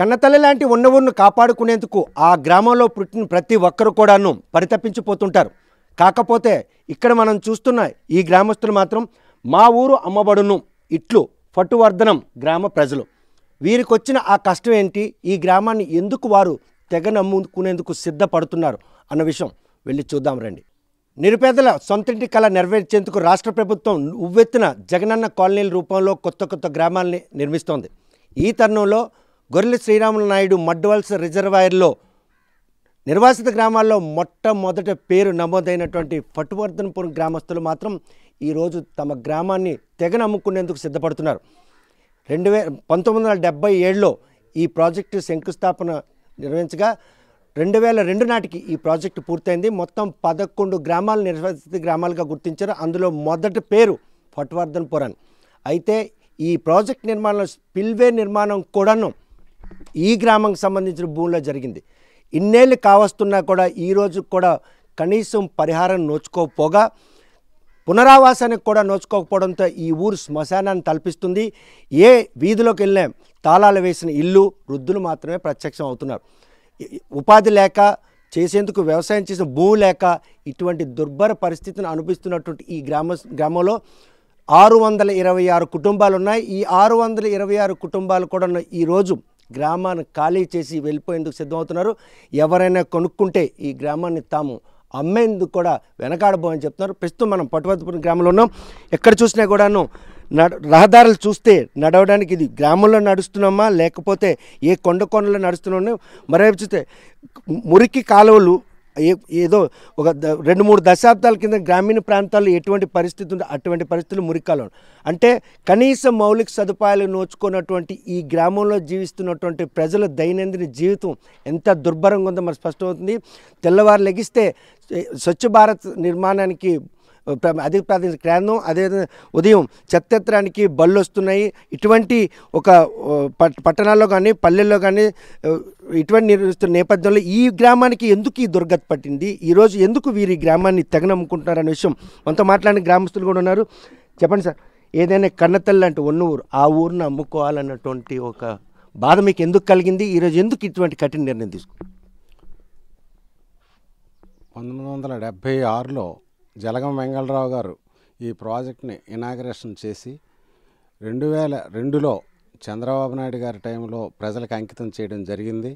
కన్నతల్లి లాంటి ఉన్నవూరును కాపాడుకునేందుకు ఆ గ్రామంలో పుట్టిన ప్రతి ఒక్కరు కూడాను పరితపించిపోతుంటారు కాకపోతే ఇక్కడ మనం చూస్తున్న ఈ గ్రామస్తులు మాత్రం మా ఊరు అమ్మబడును ఇట్లు పట్టువర్ధనం గ్రామ ప్రజలు వీరికొచ్చిన ఆ కష్టం ఏంటి ఈ గ్రామాన్ని ఎందుకు వారు తెగ నమ్ముకునేందుకు సిద్ధపడుతున్నారు అన్న విషయం వెళ్ళి చూద్దాం రండి నిరుపేదల సొంతింటి కళ నెరవేర్చేందుకు రాష్ట్ర ప్రభుత్వం ఉవ్వెత్తిన జగనన్న కాలనీల రూపంలో కొత్త కొత్త గ్రామాల్ని నిర్మిస్తోంది ఈ తరుణంలో గొర్రెల శ్రీరాములు నాయుడు మడ్వల్స్ రిజర్వాయర్లో నిర్వాసిత గ్రామాల్లో మొట్టమొదట పేరు నమోదైనటువంటి పట్టువర్ధనపురం గ్రామస్తులు మాత్రం ఈరోజు తమ గ్రామాన్ని తెగ నమ్ముకునేందుకు సిద్ధపడుతున్నారు రెండు వే పంతొమ్మిది వందల డెబ్బై ఏడులో ఈ ప్రాజెక్టు శంకుస్థాపన నిర్వహించగా రెండు వేల రెండు నాటికి ఈ ప్రాజెక్టు పూర్తయింది మొత్తం పదకొండు గ్రామాలు నిర్వాసిత గ్రామాలుగా గుర్తించారు అందులో మొదటి పేరు పట్వర్ధన్పురన్ అయితే ఈ ప్రాజెక్ట్ నిర్మాణంలో స్పిల్వే నిర్మాణం కూడాను ఈ గ్రామంకి సంబంధించిన భూమిలో జరిగింది ఇన్నేళ్ళు కావస్తున్నా కూడా ఈరోజు కూడా కనీసం పరిహారం నోచుకోకపోగా పునరావాసానికి కూడా నోచుకోకపోవడంతో ఈ ఊరు శ్మశానాన్ని తలపిస్తుంది ఏ వీధిలోకి వెళ్ళిన తాళాలు వేసిన ఇల్లు వృద్ధులు మాత్రమే ప్రత్యక్షం అవుతున్నారు ఉపాధి లేక చేసేందుకు వ్యవసాయం చేసిన భూమి లేక ఇటువంటి దుర్భర పరిస్థితిని అనుభవిస్తున్నటువంటి ఈ గ్రామ గ్రామంలో ఆరు వందల ఇరవై ఆరు కుటుంబాలు ఉన్నాయి ఈ ఆరు వందల ఇరవై ఆరు కుటుంబాలు కూడా ఈరోజు గ్రామాన్ని ఖాళీ చేసి వెళ్ళిపోయేందుకు సిద్ధమవుతున్నారు ఎవరైనా కొనుక్కుంటే ఈ గ్రామాన్ని తాము అమ్మేందుకు కూడా వెనకాడబోయని చెప్తున్నారు ప్రస్తుతం మనం పటువతపురం గ్రామంలో ఉన్నాం ఎక్కడ చూసినా కూడాను రహదారులు చూస్తే నడవడానికి ఇది గ్రామంలో నడుస్తున్నామా లేకపోతే ఏ కొండ కొండలో నడుస్తున్నామో మరోవైపు చూస్తే మురికి కాలువలు ఏదో ఒక రెండు మూడు దశాబ్దాల కింద గ్రామీణ ప్రాంతాల్లో ఎటువంటి పరిస్థితి ఉందో అటువంటి పరిస్థితులు మురికాలం అంటే కనీస మౌలిక సదుపాయాలు నోచుకున్నటువంటి ఈ గ్రామంలో జీవిస్తున్నటువంటి ప్రజల దైనందిన జీవితం ఎంత దుర్భరంగా ఉందో మరి స్పష్టమవుతుంది తెల్లవారు లెగిస్తే స్వచ్ఛ భారత్ నిర్మాణానికి అధిక ప్రాధాన్యత కేంద్రం అదే ఉదయం చెత్తెత్తడానికి బళ్ళు వస్తున్నాయి ఇటువంటి ఒక పట్టణాల్లో కానీ పల్లెల్లో కానీ ఇటువంటి నిర్వహిస్తున్న నేపథ్యంలో ఈ గ్రామానికి ఎందుకు ఈ దుర్గత పట్టింది ఈరోజు ఎందుకు వీరి గ్రామాన్ని తెగనమ్ముకుంటున్నారు అనే విషయం మనతో మాట్లాడిన గ్రామస్తులు కూడా ఉన్నారు చెప్పండి సార్ ఏదైనా కన్నతల్లి లాంటి ఉన్న ఊరు ఆ ఊరిని అమ్ముకోవాలన్నటువంటి ఒక బాధ మీకు ఎందుకు కలిగింది ఈరోజు ఎందుకు ఇటువంటి కఠిన నిర్ణయం తీసుకు పంతొమ్మిది వందల డెబ్భై ఆరులో జలగం వెంగళరావు గారు ఈ ప్రాజెక్ట్ని ఇనాగరేషన్ చేసి రెండు వేల రెండులో చంద్రబాబు నాయుడు గారి టైంలో ప్రజలకు అంకితం చేయడం జరిగింది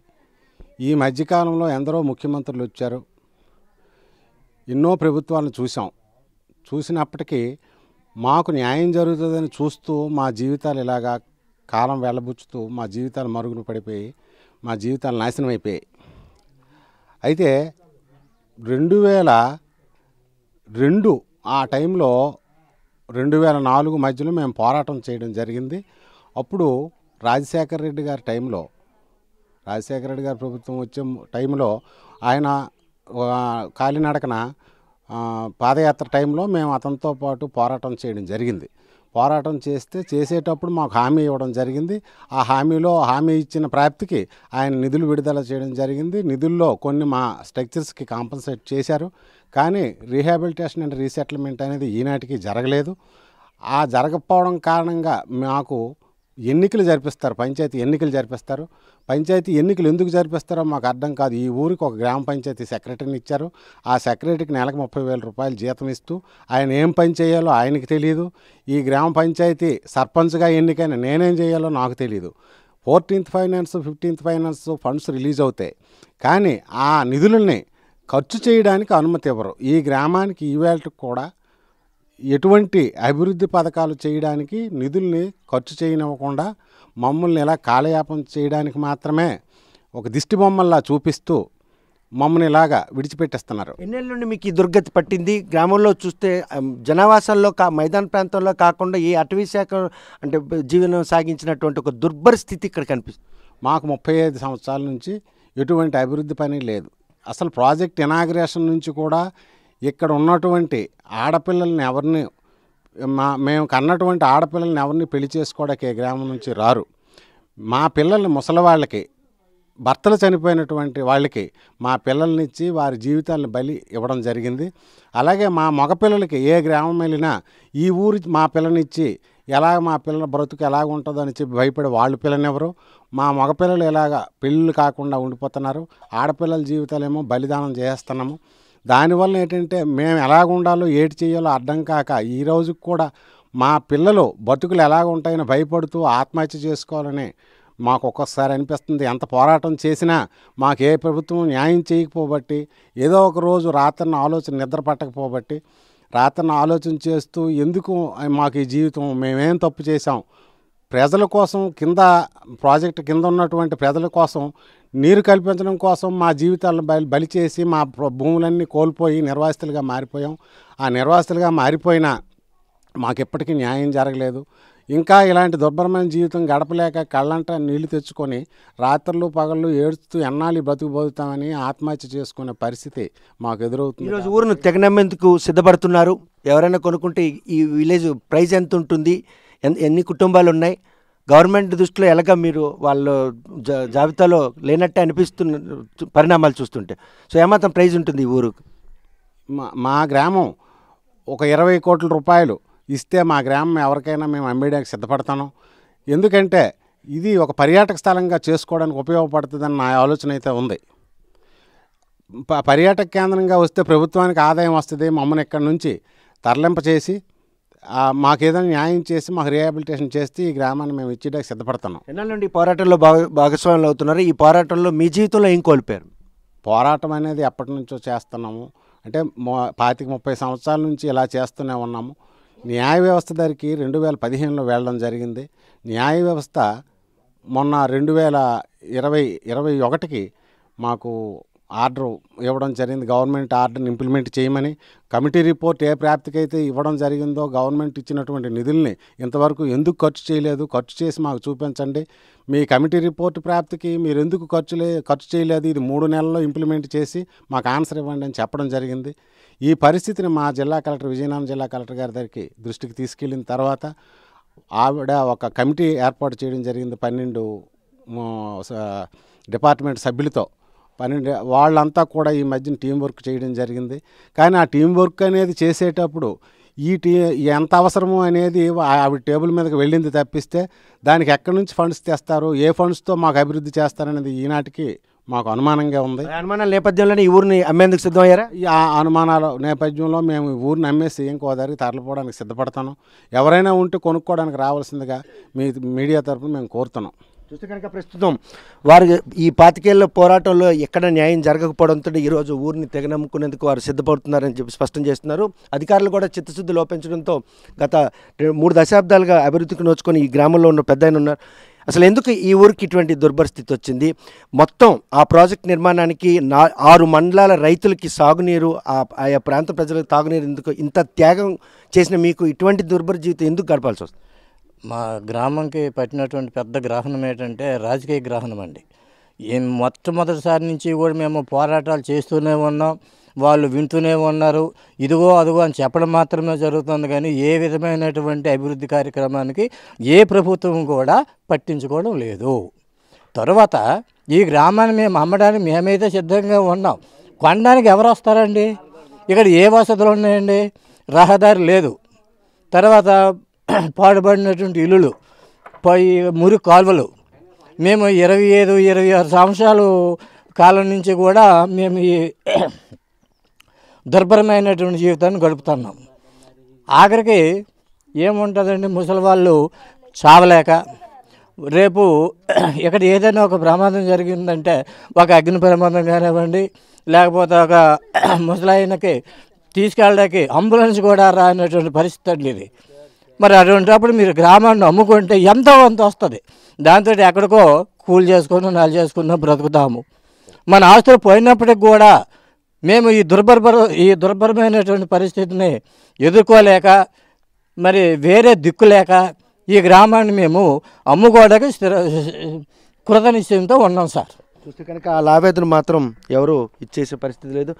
ఈ మధ్యకాలంలో ఎందరో ముఖ్యమంత్రులు వచ్చారు ఎన్నో ప్రభుత్వాలను చూసాం చూసినప్పటికీ మాకు న్యాయం జరుగుతుందని చూస్తూ మా జీవితాలు ఇలాగా కాలం వెళ్ళబుచ్చుతూ మా జీవితాలు మరుగున పడిపోయి మా జీవితాలు నాశనం అయితే రెండు వేల రెండు ఆ టైంలో రెండు వేల నాలుగు మధ్యలో మేము పోరాటం చేయడం జరిగింది అప్పుడు రాజశేఖర రెడ్డి గారి టైంలో రాజశేఖర రెడ్డి గారి ప్రభుత్వం వచ్చే టైంలో ఆయన కాలినడకన పాదయాత్ర టైంలో మేము అతనితో పాటు పోరాటం చేయడం జరిగింది పోరాటం చేస్తే చేసేటప్పుడు మాకు హామీ ఇవ్వడం జరిగింది ఆ హామీలో హామీ ఇచ్చిన ప్రాప్తికి ఆయన నిధులు విడుదల చేయడం జరిగింది నిధుల్లో కొన్ని మా స్ట్రక్చర్స్కి కాంపన్సేట్ చేశారు కానీ రీహాబిలిటేషన్ అండ్ రీసెటిల్మెంట్ అనేది ఈనాటికి జరగలేదు ఆ జరగకపోవడం కారణంగా మాకు ఎన్నికలు జరిపిస్తారు పంచాయతీ ఎన్నికలు జరిపిస్తారు పంచాయతీ ఎన్నికలు ఎందుకు జరిపిస్తారో మాకు అర్థం కాదు ఈ ఊరికి ఒక గ్రామ పంచాయతీ సెక్రటరీని ఇచ్చారు ఆ సెక్రటరీకి నెలకు ముప్పై వేల రూపాయలు జీతం ఇస్తూ ఆయన ఏం పని చేయాలో ఆయనకి తెలియదు ఈ గ్రామ పంచాయతీ సర్పంచ్గా ఎన్నికైన నేనేం చేయాలో నాకు తెలియదు fourteenth finance fifteenth finance funds release అవుతాయి కానీ ఆ నిధులని ఖర్చు చేయడానికి అనుమతి ఇవ్వరు ఈ గ్రామానికి ఈవేళకి కూడా ఎటువంటి అభివృద్ధి పథకాలు చేయడానికి నిధుల్ని ఖర్చు చేయనివ్వకుండా మమ్మల్ని ఇలా కాలయాపం చేయడానికి మాత్రమే ఒక దిష్టి బొమ్మల్లా చూపిస్తూ మమ్మల్ని ఇలాగా విడిచిపెట్టేస్తున్నారు ఎన్నెళ్ళ నుండి మీకు ఈ దుర్గతి పట్టింది గ్రామంలో చూస్తే జనావాసాల్లో కా మైదాన ప్రాంతంలో కాకుండా ఏ అటవీ శాఖ అంటే జీవనం సాగించినటువంటి ఒక దుర్భర స్థితి ఇక్కడ కనిపిస్తుంది మాకు ముప్పై ఐదు సంవత్సరాల నుంచి ఎటువంటి అభివృద్ధి పని లేదు అసలు ప్రాజెక్ట్ ఇనాగ్రేషన్ నుంచి కూడా ఇక్కడ ఉన్నటువంటి ఆడపిల్లల్ని ఎవరిని మా మేము కన్నటువంటి ఆడపిల్లల్ని ఎవరిని పెళ్లి చేసుకోవడానికి ఏ గ్రామం నుంచి రారు మా పిల్లల్ని ముసలివాళ్ళకి భర్తలు చనిపోయినటువంటి వాళ్ళకి మా పిల్లల్ని ఇచ్చి వారి జీవితాలను బలి ఇవ్వడం జరిగింది అలాగే మా మగపిల్లలకి ఏ గ్రామం వెళ్ళినా ఈ ఊరి మా పిల్లనిచ్చి ఎలా మా పిల్లల బ్రతుకు ఎలాగ ఉంటుందో అని చెప్పి వాళ్ళ వాళ్ళు ఎవరు మా మగపిల్లలు ఎలాగ పెళ్ళిళ్ళు కాకుండా ఉండిపోతున్నారు ఆడపిల్లల జీవితాలేమో బలిదానం చేస్తున్నాము దానివల్ల ఏంటంటే మేము ఎలాగ ఉండాలో ఏటి చేయాలో అర్థం కాక ఈ రోజుకు కూడా మా పిల్లలు బతుకులు ఎలాగ ఉంటాయని భయపడుతూ ఆత్మహత్య చేసుకోవాలని మాకు ఒక్కొక్కసారి అనిపిస్తుంది ఎంత పోరాటం చేసినా మాకు ఏ ప్రభుత్వం న్యాయం చేయకపోబట్టి ఏదో ఒక రోజు రాత్రిని ఆలోచన నిద్ర పట్టకపోబట్టి రాతను ఆలోచన చేస్తూ ఎందుకు మాకు ఈ జీవితం మేమేం తప్పు చేశాం ప్రజల కోసం కింద ప్రాజెక్ట్ కింద ఉన్నటువంటి ప్రజల కోసం నీరు కల్పించడం కోసం మా జీవితాలను బలి బలి చేసి మా భూములన్నీ కోల్పోయి నిర్వాసితులుగా మారిపోయాం ఆ నిర్వాసితులుగా మారిపోయినా మాకెప్పటికీ న్యాయం జరగలేదు ఇంకా ఇలాంటి దుర్భరమైన జీవితం గడపలేక కళ్ళంట నీళ్లు తెచ్చుకొని రాత్రులు పగళ్ళు ఏడుస్తూ ఎన్నాళ్ళు బ్రతుకు ఆత్మహత్య చేసుకునే పరిస్థితి మాకు ఎదురవుతుంది ఈరోజు ఊరును తెగనమ్మేందుకు సిద్ధపడుతున్నారు ఎవరైనా కొనుక్కుంటే ఈ విలేజ్ ప్రైస్ ఎంత ఉంటుంది ఎన్ని కుటుంబాలు ఉన్నాయి గవర్నమెంట్ దృష్టిలో ఎలాగ మీరు వాళ్ళ జాబితాలో లేనట్టే అనిపిస్తున్న పరిణామాలు చూస్తుంటే సో ఏమాత్రం ప్రైజ్ ఉంటుంది ఈ మా మా గ్రామం ఒక ఇరవై కోట్ల రూపాయలు ఇస్తే మా గ్రామం ఎవరికైనా మేము అమ్మేయడానికి సిద్ధపడతాను ఎందుకంటే ఇది ఒక పర్యాటక స్థలంగా చేసుకోవడానికి ఉపయోగపడుతుందని నా ఆలోచన అయితే ఉంది పర్యాటక కేంద్రంగా వస్తే ప్రభుత్వానికి ఆదాయం వస్తుంది మమ్మల్ని ఇక్కడ నుంచి తరలింప చేసి మాకేదైనా న్యాయం చేసి మాకు రీహాబిలిటేషన్ చేస్తే ఈ గ్రామాన్ని మేము ఇచ్చేటానికి సిద్ధపడుతున్నాం ఎన్నాళ్ళ ఈ పోరాటంలో భాగ భాగస్వాములు అవుతున్నారు ఈ పోరాటంలో మీ జీవితంలో ఏం కోల్పోయారు పోరాటం అనేది ఎప్పటి నుంచో చేస్తున్నాము అంటే మో పాతిక ముప్పై సంవత్సరాల నుంచి ఇలా చేస్తూనే ఉన్నాము న్యాయ వ్యవస్థ దగ్గరికి రెండు వేల పదిహేనులో వెళ్ళడం జరిగింది న్యాయ వ్యవస్థ మొన్న రెండు వేల ఇరవై ఇరవై ఒకటికి మాకు ఆర్డర్ ఇవ్వడం జరిగింది గవర్నమెంట్ ఆర్డర్ని ఇంప్లిమెంట్ చేయమని కమిటీ రిపోర్ట్ ఏ ప్రాప్తికైతే ఇవ్వడం జరిగిందో గవర్నమెంట్ ఇచ్చినటువంటి నిధుల్ని ఇంతవరకు ఎందుకు ఖర్చు చేయలేదు ఖర్చు చేసి మాకు చూపించండి మీ కమిటీ రిపోర్ట్ ప్రాప్తికి మీరు ఎందుకు ఖర్చు లే ఖర్చు చేయలేదు ఇది మూడు నెలల్లో ఇంప్లిమెంట్ చేసి మాకు ఆన్సర్ ఇవ్వండి అని చెప్పడం జరిగింది ఈ పరిస్థితిని మా జిల్లా కలెక్టర్ విజయనగరం జిల్లా కలెక్టర్ గారి దగ్గరికి దృష్టికి తీసుకెళ్ళిన తర్వాత ఆవిడ ఒక కమిటీ ఏర్పాటు చేయడం జరిగింది పన్నెండు డిపార్ట్మెంట్ సభ్యులతో పన్నెండు వాళ్ళంతా కూడా ఈ మధ్యన టీం వర్క్ చేయడం జరిగింది కానీ ఆ టీం వర్క్ అనేది చేసేటప్పుడు ఈ టీ ఎంత అవసరము అనేది ఆవిడ టేబుల్ మీదకి వెళ్ళింది తప్పిస్తే దానికి ఎక్కడి నుంచి ఫండ్స్ తెస్తారు ఏ ఫండ్స్తో మాకు అభివృద్ధి చేస్తారనేది ఈనాటికి మాకు అనుమానంగా ఉంది అనుమానాల నేపథ్యంలోనే ఈ ఊరిని అమ్మేందుకు సిద్ధమయ్యారా ఆ అనుమానాల నేపథ్యంలో మేము ఊరిని అమ్మేసి ఏం దారికి తరలిపోవడానికి సిద్ధపడతాను ఎవరైనా ఉంటే కొనుక్కోవడానికి రావాల్సిందిగా మీ మీడియా తరఫున మేము కోరుతున్నాం చూస్తే కనుక ప్రస్తుతం వారు ఈ పాతికేళ్ల పోరాటంలో ఎక్కడ న్యాయం జరగకపోవడంతో ఈరోజు ఊరిని తెగనమ్ముకునేందుకు వారు సిద్ధపడుతున్నారని చెప్పి స్పష్టం చేస్తున్నారు అధికారులు కూడా చిత్తశుద్ధి లోపించడంతో గత మూడు దశాబ్దాలుగా అభివృద్ధికి నోచుకొని ఈ గ్రామంలో ఉన్న పెద్ద ఉన్నారు అసలు ఎందుకు ఈ ఊరికి ఇటువంటి దుర్భరస్థితి వచ్చింది మొత్తం ఆ ప్రాజెక్ట్ నిర్మాణానికి నా ఆరు మండలాల రైతులకి సాగునీరు ఆయా ప్రాంత ప్రజలకు తాగునీరు ఎందుకు ఇంత త్యాగం చేసిన మీకు ఇటువంటి దుర్భర జీవితం ఎందుకు గడపాల్సి వస్తుంది మా గ్రామంకి పట్టినటువంటి పెద్ద గ్రహణం ఏంటంటే రాజకీయ గ్రహణం అండి మొట్టమొదటిసారి నుంచి కూడా మేము పోరాటాలు చేస్తూనే ఉన్నాం వాళ్ళు వింటూనే ఉన్నారు ఇదిగో అదిగో అని చెప్పడం మాత్రమే జరుగుతుంది కానీ ఏ విధమైనటువంటి అభివృద్ధి కార్యక్రమానికి ఏ ప్రభుత్వం కూడా పట్టించుకోవడం లేదు తర్వాత ఈ గ్రామాన్ని మేము అమ్మడానికి మేమైతే సిద్ధంగా ఉన్నాం కొనడానికి ఎవరు వస్తారండి ఇక్కడ ఏ వసతులు ఉన్నాయండి రహదారి లేదు తర్వాత పాడబడినటువంటి ఇల్లులు పై మురి కాలువలు మేము ఇరవై ఐదు ఇరవై ఆరు సంవత్సరాలు కాలం నుంచి కూడా మేము ఈ దుర్భరమైనటువంటి జీవితాన్ని గడుపుతున్నాం ఆఖరికి ఏముంటుందండి ముసలి వాళ్ళు చావలేక రేపు ఇక్కడ ఏదైనా ఒక ప్రమాదం జరిగిందంటే ఒక అగ్ని ప్రమాదం కానివ్వండి లేకపోతే ఒక ముసలాయనకి తీసుకెళ్ళడానికి అంబులెన్స్ కూడా రానటువంటి పరిస్థితి అండి ఇది మరి అటువంటిప్పుడు మీరు గ్రామాన్ని అమ్ముకుంటే ఎంతో అంత వస్తుంది దాంతో ఎక్కడికో కూలి చేసుకుని నెల చేసుకున్నా బ్రతుకుతాము మన ఆస్తులు పోయినప్పటికి కూడా మేము ఈ దుర్భర ఈ దుర్భరమైనటువంటి పరిస్థితిని ఎదుర్కోలేక మరి వేరే దిక్కు లేక ఈ గ్రామాన్ని మేము అమ్ముకోవడానికి స్థిర కృత నిశ్చయంతో ఉన్నాం సార్ చూస్తే కనుక ఆ లాభేదను మాత్రం ఎవరు ఇచ్చేసే పరిస్థితి లేదు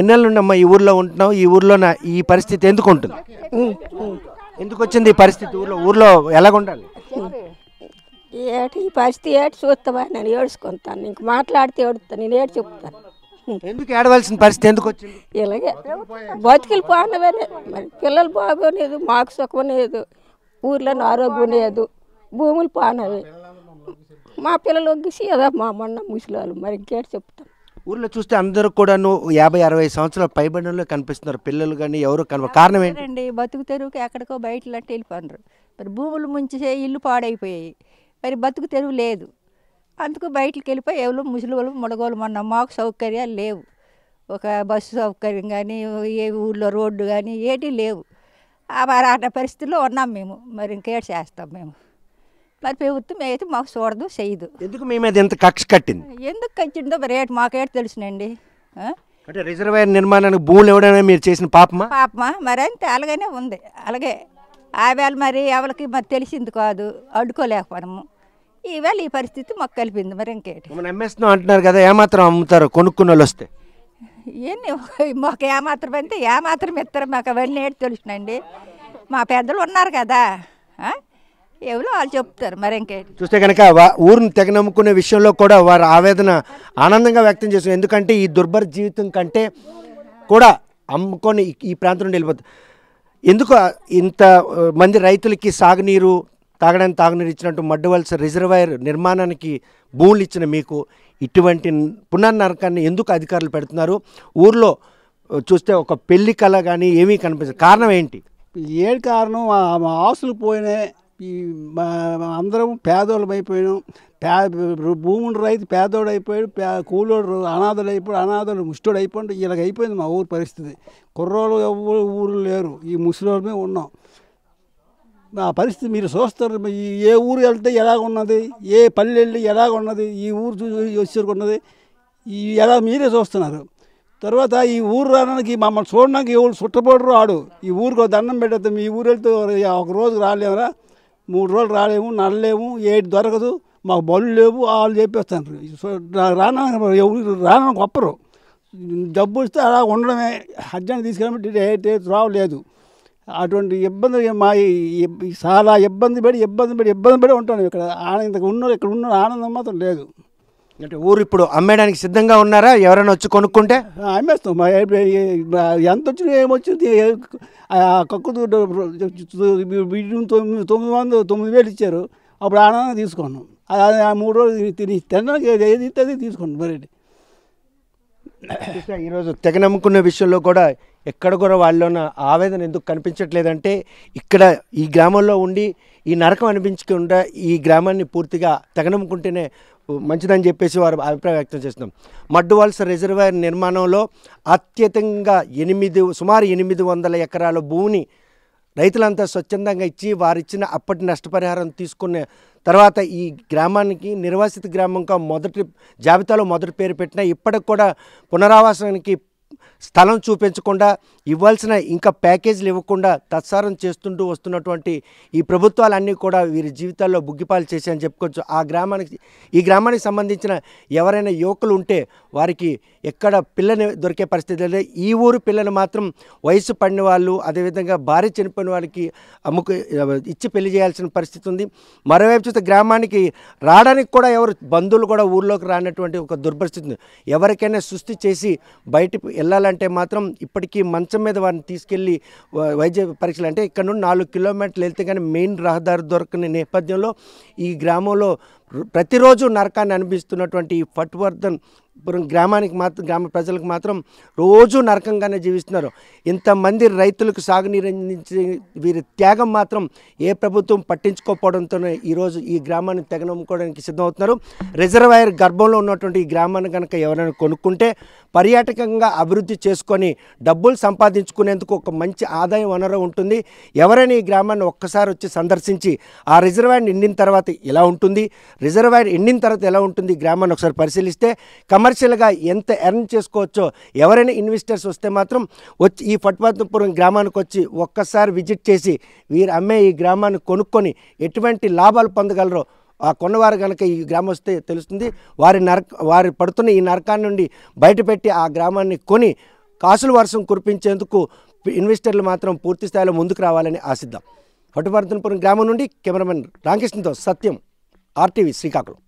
ఎన్నెళ్ళు అమ్మా ఈ ఊర్లో ఉంటున్నాం ఈ ఊర్లో ఈ పరిస్థితి ఎందుకు ఉంటుంది ఎందుకు వచ్చింది ఈ పరిస్థితి ఊర్లో ఊర్లో ఎలాగుండాలి ఏటి ఈ పరిస్థితి ఏటి చూస్తావా నేను ఏడుచుకుంటాను ఇంక మాట్లాడితే ఏడుస్తాను నేను ఏడు చెప్తాను ఎందుకు ఏడవలసిన పరిస్థితి ఎందుకు వచ్చింది ఇలాగే బతికిలు పోనవే మరి పిల్లలు బాగోలేదు మాకు సుఖం లేదు ఊర్లో ఆరోగ్యం లేదు భూములు పోనవే మా పిల్లలు ఒగ్గిసి ఏదో మా మొన్న ముసలి వాళ్ళు మరి ఇంకేటి చెప్తాం ఊర్లో చూస్తే అందరూ కూడాను యాభై అరవై సంవత్సరాల పైబడినలో కనిపిస్తున్నారు పిల్లలు కానీ ఎవరు కనవ బతుకు తెరువుకి ఎక్కడికో బయట అంటే వెళ్ళిపోయినారు మరి భూములు ముంచి ఇల్లు పాడైపోయాయి మరి బతుకు తెరువు లేదు అందుకు బయటకు వెళ్ళిపోయి ఎవరు ముసలివాళ్ళు ముడగోలు మొన్న మాకు సౌకర్యాలు లేవు ఒక బస్సు సౌకర్యం కానీ ఏ ఊళ్ళో రోడ్డు కానీ ఏటి లేవు ఆ పరిస్థితుల్లో ఉన్నాం మేము మరి ఇంకేటి చేస్తాం మేము మరి ప్రభుత్వం అయితే మాకు చూడదు చేయదు ఎందుకు మేము మీద కక్ష కట్టింది ఎందుకు కట్టిందో రేటు మాకేటి తెలుసునండి అంటే నిర్మాణానికి భూములు మీరు చేసిన పాపమా పాపమా మరి అంతే అలాగనే ఉంది అలాగే ఆవేళ మరి ఎవరికి మరి తెలిసింది కాదు అడ్డుకోలేకపోవడము ఈవేళ ఈ పరిస్థితి మాకు కలిపింది మరి ఇంకేటి అమ్మేస్తున్నాం అంటున్నారు కదా ఏమాత్రం అమ్ముతారు కొనుక్కున్న వస్తే ఇవన్నీ మాకు ఏమాత్రం అంటే ఏమాత్రం ఇస్తారు మాకు అవన్నీ ఏంటి తెలుసునండి మా పెద్దలు ఉన్నారు కదా ఎవరో వాళ్ళు చెప్తారు మరి ఇంకేంటి చూస్తే కనుక ఊరిని తెగ నమ్ముకునే విషయంలో కూడా వారు ఆవేదన ఆనందంగా వ్యక్తం చేస్తున్నారు ఎందుకంటే ఈ దుర్భర జీవితం కంటే కూడా అమ్ముకొని ఈ ప్రాంతం నుండి వెళ్ళిపోతుంది ఎందుకు ఇంత మంది రైతులకి సాగునీరు తాగడానికి తాగునీరు ఇచ్చినట్టు మడ్డవలస రిజర్వాయర్ నిర్మాణానికి భూములు ఇచ్చిన మీకు ఇటువంటి పునర్నరకాన్ని ఎందుకు అధికారులు పెడుతున్నారు ఊర్లో చూస్తే ఒక పెళ్లి కళ కానీ ఏమీ కనిపించదు కారణం ఏంటి ఏడు కారణం ఆస్తులు పోయినాయి ఈ అందరం పేదోళ్ళం అయిపోయినాం పే భూముడు రైతు పేదోడు అయిపోయాడు పే కూలోడు అనాథలు అయిపోయాడు అనాథలు ముష్టోడు అయిపోయాడు ఇలాగ అయిపోయింది మా ఊరు పరిస్థితి కుర్రోళ్ళు ఎవరు ఊరు లేరు ఈ ముసలోళ్ళమే ఉన్నాం ఆ పరిస్థితి మీరు చూస్తారు ఏ ఊరు వెళ్తే ఎలాగున్నది ఏ పల్లె వెళ్ళి ఎలాగున్నది ఈ ఊరు చూసి వచ్చేరుకున్నది ఈ ఎలా మీరే చూస్తున్నారు తర్వాత ఈ ఊరు రావడానికి మమ్మల్ని చూడడానికి ఎవరు చుట్టపోడరు ఆడు ఈ ఊరికి దండం పెట్టద్దు మీ ఊరు వెళ్తే ఒక రోజు రాలేమరా మూడు రోజులు రాలేము నడలేము ఏడు దొరకదు మాకు బళ్ళు లేవు వాళ్ళు చెప్పేస్తాను రాను రాను గొప్పరు డబ్బు ఇస్తే అలా ఉండడమే అర్జెంట్ రావు లేదు అటువంటి ఇబ్బంది మా చాలా ఇబ్బంది పడి ఇబ్బంది పడి ఇబ్బంది పడి ఉంటాను ఇక్కడ ఆనంద ఇక్కడ ఉన్న ఇక్కడ ఉన్న ఆనందం మాత్రం లేదు అంటే ఊరు ఇప్పుడు అమ్మేయడానికి సిద్ధంగా ఉన్నారా ఎవరైనా వచ్చి కొనుక్కుంటే అమ్మేస్తాం మా- ఎంత వచ్చినా ఏమొచ్చింది కక్కు తొమ్మిది తొమ్మిది వందలు తొమ్మిది వేలు ఇచ్చారు అప్పుడు ఆనందంగా తీసుకున్నాం ఆ- ఆ మూడు రోజులు తిని తినడానికి ఏది ఇస్తే తీసుకున్నాం మరి ఈరోజు తెగ నమ్ముకున్న విషయంలో కూడా ఎక్కడ కూడా వాళ్ళలోన ఆవేదన ఎందుకు కనిపించట్లేదంటే ఇక్కడ ఈ గ్రామంలో ఉండి ఈ నరకం అనిపించకుండా ఈ గ్రామాన్ని పూర్తిగా తెగనమ్ముకుంటేనే మంచిదని చెప్పేసి వారు అభిప్రాయం వ్యక్తం చేస్తున్నాం మడ్డు వలస రిజర్వాయర్ నిర్మాణంలో అత్యధికంగా ఎనిమిది సుమారు ఎనిమిది వందల ఎకరాల భూమిని రైతులంతా స్వచ్ఛందంగా ఇచ్చి వారిచ్చిన అప్పటి నష్టపరిహారం తీసుకున్న తర్వాత ఈ గ్రామానికి నిర్వాసిత గ్రామంగా మొదటి జాబితాలో మొదటి పేరు పెట్టిన ఇప్పటికి కూడా పునరావాసానికి స్థలం చూపించకుండా ఇవ్వాల్సిన ఇంకా ప్యాకేజీలు ఇవ్వకుండా తత్సారం చేస్తుంటూ వస్తున్నటువంటి ఈ ప్రభుత్వాలన్నీ కూడా వీరి జీవితాల్లో బుగ్గిపాలు చేశాయని చెప్పుకోవచ్చు ఆ గ్రామానికి ఈ గ్రామానికి సంబంధించిన ఎవరైనా యువకులు ఉంటే వారికి ఎక్కడ పిల్లని దొరికే పరిస్థితి లేదు ఈ ఊరు పిల్లలు మాత్రం వయసు పడిన వాళ్ళు అదేవిధంగా భార్య చనిపోయిన వాళ్ళకి అమ్ముకు ఇచ్చి పెళ్లి చేయాల్సిన పరిస్థితి ఉంది మరోవైపు చూస్తే గ్రామానికి రావడానికి కూడా ఎవరు బంధువులు కూడా ఊర్లోకి రానటువంటి ఒక దుర్పరిస్థితి ఉంది ఎవరికైనా సృష్టి చేసి బయటకు వెళ్ళాలని అంటే మాత్రం ఇప్పటికీ మంచం మీద వారిని తీసుకెళ్ళి వైద్య పరీక్షలు అంటే ఇక్కడ నుండి నాలుగు కిలోమీటర్లు వెళ్తే కానీ మెయిన్ రహదారి దొరకని నేపథ్యంలో ఈ గ్రామంలో ప్రతిరోజు నరకాన్ని అనిపిస్తున్నటువంటి ఈ ఫట్వర్ధన్ గ్రామానికి మాత్రం గ్రామ ప్రజలకు మాత్రం రోజు నరకంగానే జీవిస్తున్నారు ఇంతమంది రైతులకు సాగునీరు వీరి త్యాగం మాత్రం ఏ ప్రభుత్వం పట్టించుకోకపోవడంతోనే ఈరోజు ఈ గ్రామాన్ని తెగనమ్ముకోవడానికి సిద్ధమవుతున్నారు రిజర్వాయర్ గర్భంలో ఉన్నటువంటి ఈ గ్రామాన్ని కనుక ఎవరైనా కొనుక్కుంటే పర్యాటకంగా అభివృద్ధి చేసుకొని డబ్బులు సంపాదించుకునేందుకు ఒక మంచి ఆదాయ వనరు ఉంటుంది ఎవరైనా ఈ గ్రామాన్ని ఒక్కసారి వచ్చి సందర్శించి ఆ రిజర్వాయర్ నిండిన తర్వాత ఎలా ఉంటుంది రిజర్వాయర్ ఎండిన తర్వాత ఎలా ఉంటుంది గ్రామాన్ని ఒకసారి పరిశీలిస్తే కమర్షియల్గా ఎంత ఎర్న్ చేసుకోవచ్చో ఎవరైనా ఇన్వెస్టర్స్ వస్తే మాత్రం వచ్చి ఈ పట్వాతంపురం గ్రామానికి వచ్చి ఒక్కసారి విజిట్ చేసి వీరు అమ్మే ఈ గ్రామాన్ని కొనుక్కొని ఎటువంటి లాభాలు పొందగలరో ఆ కొన్నవారు కనుక ఈ గ్రామం వస్తే తెలుస్తుంది వారి నరక వారి పడుతున్న ఈ నరకాన్ని నుండి బయటపెట్టి ఆ గ్రామాన్ని కొని కాసుల వర్షం కురిపించేందుకు ఇన్వెస్టర్లు మాత్రం పూర్తి స్థాయిలో ముందుకు రావాలని ఆశిద్దాం పట్టువర్ధనపురం గ్రామం నుండి కెమెరామెన్ రామకృష్ణతో సత్యం ఆర్టీవీ శ్రీకాకుళం